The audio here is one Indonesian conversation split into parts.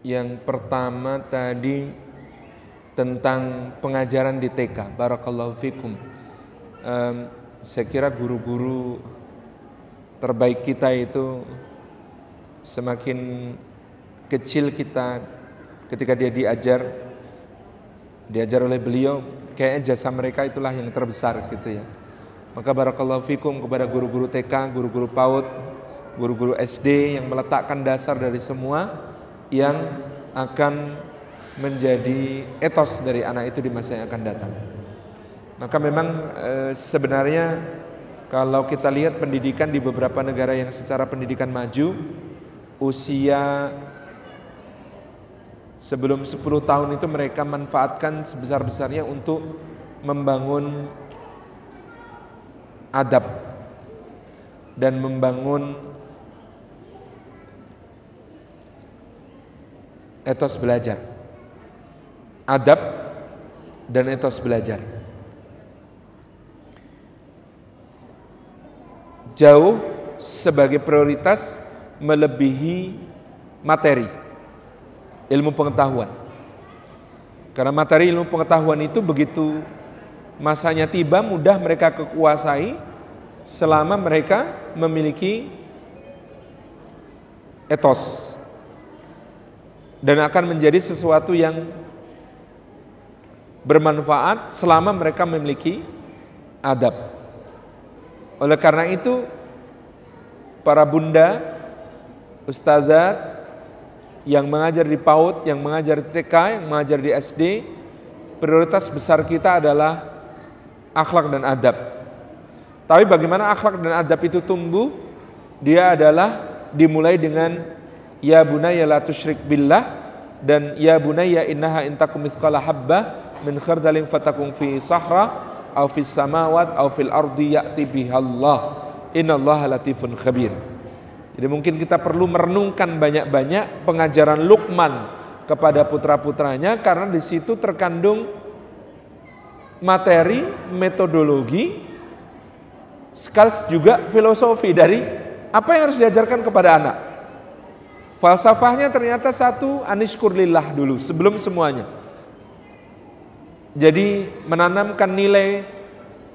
yang pertama tadi tentang pengajaran di TK. Barakallahu fikum. Um, saya kira guru-guru terbaik kita itu semakin kecil kita ketika dia diajar diajar oleh beliau kayaknya jasa mereka itulah yang terbesar gitu ya. Maka barakallahu fikum kepada guru-guru TK, guru-guru PAUD, guru-guru SD yang meletakkan dasar dari semua yang akan menjadi etos dari anak itu di masa yang akan datang. Maka memang e, sebenarnya kalau kita lihat pendidikan di beberapa negara yang secara pendidikan maju usia sebelum 10 tahun itu mereka manfaatkan sebesar-besarnya untuk membangun adab dan membangun etos belajar. Adab dan etos belajar. Jauh sebagai prioritas melebihi materi ilmu pengetahuan. Karena materi ilmu pengetahuan itu begitu masanya tiba mudah mereka kekuasai selama mereka memiliki etos dan akan menjadi sesuatu yang bermanfaat selama mereka memiliki adab. Oleh karena itu, para bunda, ustazat yang mengajar di PAUD, yang mengajar di TK, yang mengajar di SD, prioritas besar kita adalah akhlak dan adab. Tapi bagaimana akhlak dan adab itu tumbuh? Dia adalah dimulai dengan ya bunaya la tusyrik billah dan ya bunaya innaha intakum mithqala habba min khardalin fatakun fi sahra au fis samawat au fil ardi ya'ti Allah innallaha latifun khabir jadi mungkin kita perlu merenungkan banyak-banyak pengajaran Luqman kepada putra-putranya karena di situ terkandung materi, metodologi, sekaligus juga filosofi dari apa yang harus diajarkan kepada anak. Falsafahnya ternyata satu anishkurlillah dulu sebelum semuanya. Jadi menanamkan nilai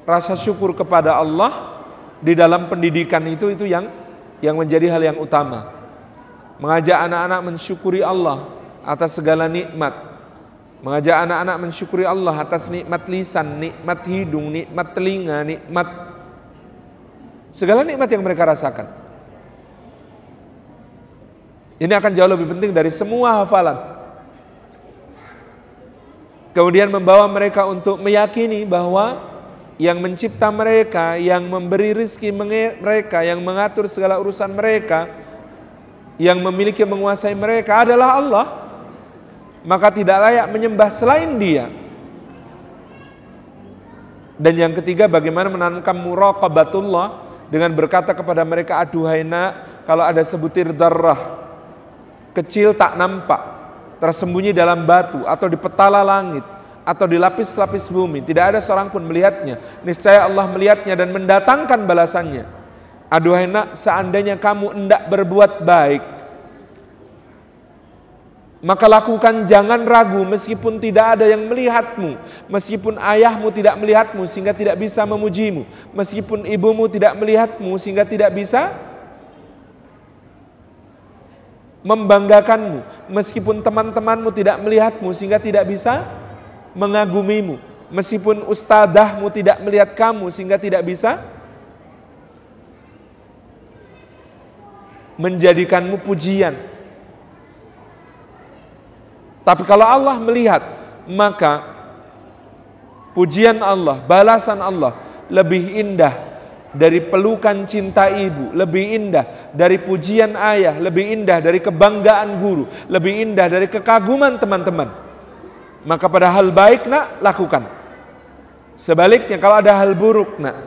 rasa syukur kepada Allah di dalam pendidikan itu itu yang yang menjadi hal yang utama. Mengajak anak-anak mensyukuri Allah atas segala nikmat. Mengajak anak-anak mensyukuri Allah atas nikmat lisan, nikmat hidung, nikmat telinga, nikmat segala nikmat yang mereka rasakan. Ini akan jauh lebih penting dari semua hafalan. Kemudian membawa mereka untuk meyakini bahwa yang mencipta mereka, yang memberi rizki mereka, yang mengatur segala urusan mereka, yang memiliki menguasai mereka adalah Allah. Maka tidak layak menyembah selain Dia. Dan yang ketiga bagaimana menanamkan muraqabatullah dengan berkata kepada mereka aduhaina kalau ada sebutir darah kecil tak nampak, tersembunyi dalam batu atau di petala langit atau di lapis-lapis bumi. Tidak ada seorang pun melihatnya. Niscaya Allah melihatnya dan mendatangkan balasannya. Aduhai nak, seandainya kamu hendak berbuat baik, maka lakukan jangan ragu meskipun tidak ada yang melihatmu, meskipun ayahmu tidak melihatmu sehingga tidak bisa memujimu, meskipun ibumu tidak melihatmu sehingga tidak bisa membanggakanmu meskipun teman-temanmu tidak melihatmu sehingga tidak bisa mengagumimu meskipun ustadahmu tidak melihat kamu sehingga tidak bisa menjadikanmu pujian tapi kalau Allah melihat maka pujian Allah balasan Allah lebih indah dari pelukan cinta ibu lebih indah dari pujian ayah lebih indah dari kebanggaan guru lebih indah dari kekaguman teman-teman maka pada hal baik nak lakukan sebaliknya kalau ada hal buruk nak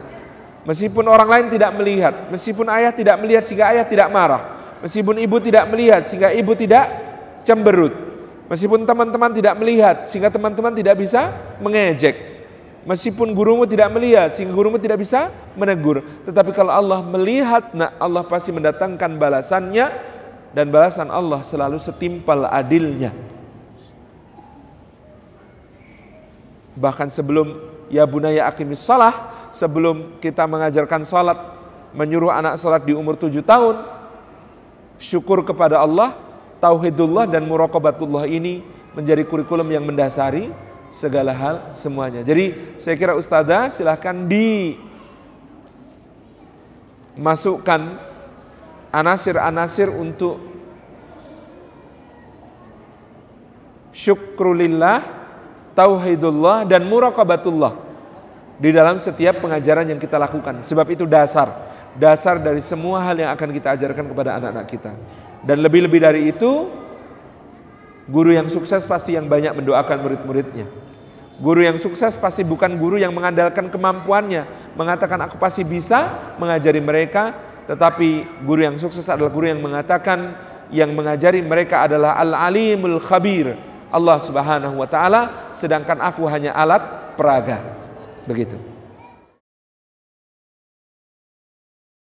meskipun orang lain tidak melihat meskipun ayah tidak melihat sehingga ayah tidak marah meskipun ibu tidak melihat sehingga ibu tidak cemberut meskipun teman-teman tidak melihat sehingga teman-teman tidak bisa mengejek Meskipun gurumu tidak melihat, sehingga gurumu tidak bisa menegur. Tetapi kalau Allah melihat, nah Allah pasti mendatangkan balasannya dan balasan Allah selalu setimpal adilnya. Bahkan sebelum ya bunaya akimis salah, sebelum kita mengajarkan salat, menyuruh anak salat di umur tujuh tahun, syukur kepada Allah, tauhidullah dan muraqabatullah ini menjadi kurikulum yang mendasari segala hal semuanya. Jadi saya kira ustazah silahkan di masukkan anasir-anasir untuk syukrulillah, tauhidullah dan muraqabatullah di dalam setiap pengajaran yang kita lakukan. Sebab itu dasar, dasar dari semua hal yang akan kita ajarkan kepada anak-anak kita. Dan lebih-lebih dari itu, Guru yang sukses pasti yang banyak mendoakan murid-muridnya. Guru yang sukses pasti bukan guru yang mengandalkan kemampuannya, mengatakan aku pasti bisa mengajari mereka, tetapi guru yang sukses adalah guru yang mengatakan yang mengajari mereka adalah al-alimul khabir, Allah Subhanahu wa taala, sedangkan aku hanya alat peraga. Begitu.